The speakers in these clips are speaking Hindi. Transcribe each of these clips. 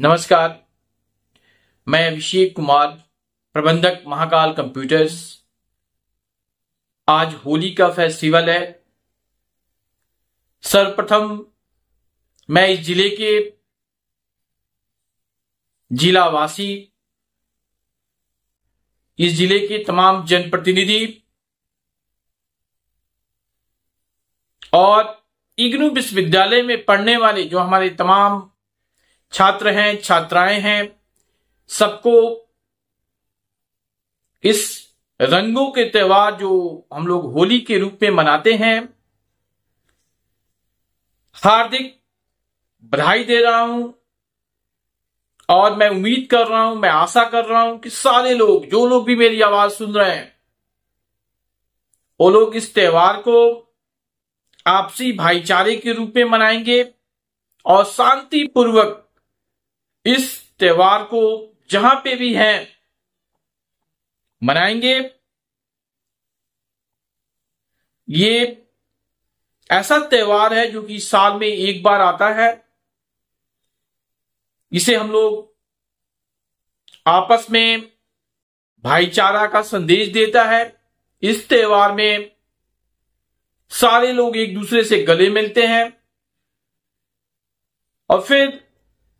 नमस्कार मैं अभिषेक कुमार प्रबंधक महाकाल कंप्यूटर्स आज होली का फेस्टिवल है सर्वप्रथम मैं इस जिले के जिलावासी इस जिले के तमाम जनप्रतिनिधि और इग्नू विश्वविद्यालय में पढ़ने वाले जो हमारे तमाम छात्र हैं छात्राएं हैं सबको इस रंगों के त्यौहार जो हम लोग होली के रूप में मनाते हैं हार्दिक बधाई दे रहा हूं और मैं उम्मीद कर रहा हूं मैं आशा कर रहा हूं कि सारे लोग जो लोग भी मेरी आवाज सुन रहे हैं वो लोग इस त्योहार को आपसी भाईचारे के रूप में मनाएंगे और शांतिपूर्वक इस त्योहार को जहां पे भी है मनाएंगे ये ऐसा त्योहार है जो कि साल में एक बार आता है इसे हम लोग आपस में भाईचारा का संदेश देता है इस त्योहार में सारे लोग एक दूसरे से गले मिलते हैं और फिर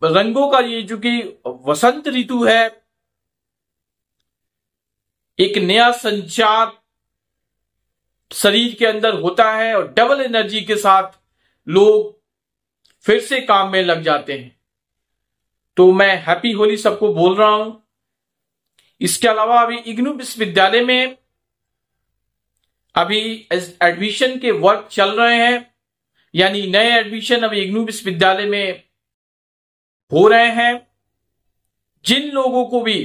रंगों का ये चूंकि वसंत ऋतु है एक नया संचार शरीर के अंदर होता है और डबल एनर्जी के साथ लोग फिर से काम में लग जाते हैं तो मैं हैप्पी होली सबको बोल रहा हूं इसके अलावा अभी इग्नू विश्वविद्यालय में अभी एडमिशन के वर्क चल रहे हैं यानी नए एडमिशन अभी इग्नू विश्वविद्यालय में हो रहे हैं जिन लोगों को भी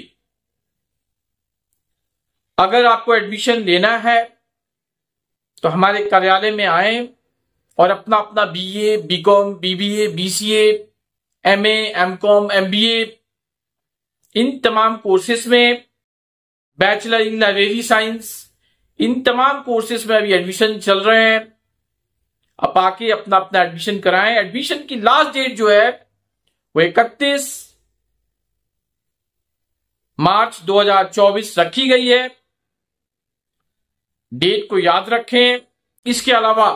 अगर आपको एडमिशन लेना है तो हमारे कार्यालय में आए और अपना अपना BA, BCom, BBA, BCA, MA, MCom, MBA इन तमाम कोर्सेज में बैचलर इन लाइब्रेरी साइंस इन तमाम कोर्सेज में अभी एडमिशन चल रहे हैं आप आके अपना अपना एडमिशन कराएं एडमिशन की लास्ट डेट जो है वो इकतीस मार्च 2024 रखी गई है डेट को याद रखें इसके अलावा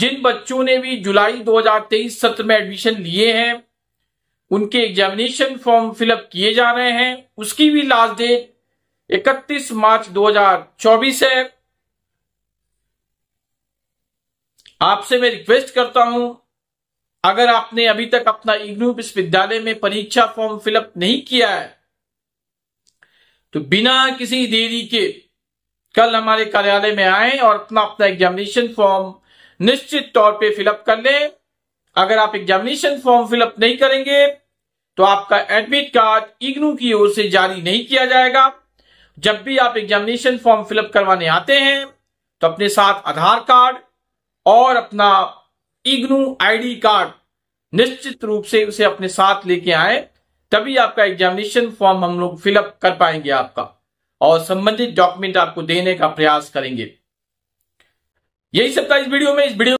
जिन बच्चों ने भी जुलाई 2023 सत्र में एडमिशन लिए हैं उनके एग्जामिनेशन फॉर्म फिलअप किए जा रहे हैं उसकी भी लास्ट डेट 31 मार्च 2024 है आपसे मैं रिक्वेस्ट करता हूं अगर आपने अभी तक अपना इग्नू विश्वविद्यालय में परीक्षा फॉर्म फिलअप नहीं किया है तो बिना किसी देरी के कल हमारे कार्यालय में आए और अपना अपना एग्जामिनेशन फॉर्म निश्चित तौर पे फिलअप कर लें अगर आप एग्जामिनेशन फॉर्म फिलअप नहीं करेंगे तो आपका एडमिट कार्ड इग्नू की ओर से जारी नहीं किया जाएगा जब भी आप एग्जामिनेशन फॉर्म फिलअप करवाने आते हैं तो अपने साथ आधार कार्ड और अपना इग्नू आईडी कार्ड निश्चित रूप से उसे अपने साथ लेके आए तभी आपका एग्जामिनेशन फॉर्म हम लोग फिलअप कर पाएंगे आपका और संबंधित डॉक्यूमेंट आपको देने का प्रयास करेंगे यही सब था इस वीडियो में इस वीडियो